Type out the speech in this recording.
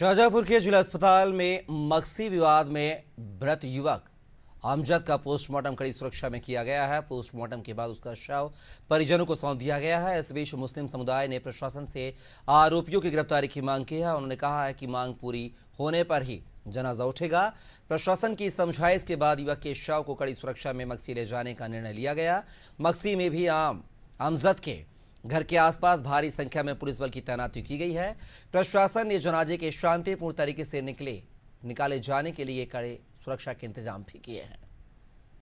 शाहजहांपुर के जिला अस्पताल में मक्सी विवाद में मृत युवक आमजद का पोस्टमार्टम कड़ी सुरक्षा में किया गया है पोस्टमार्टम के बाद उसका शव परिजनों को सौंप दिया गया है इस बीच मुस्लिम समुदाय ने प्रशासन से आरोपियों की गिरफ्तारी की मांग की है उन्होंने कहा है कि मांग पूरी होने पर ही जनाजा उठेगा प्रशासन की समझाइश के बाद युवक के शव को कड़ी सुरक्षा में मक्सी ले जाने का निर्णय लिया गया मक्सी में भी आम आमजद के घर के आसपास भारी संख्या में पुलिस बल की तैनाती की गई है प्रशासन ने जनाजे के शांतिपूर्ण तरीके से निकले निकाले जाने के लिए कड़े सुरक्षा के इंतजाम भी किए हैं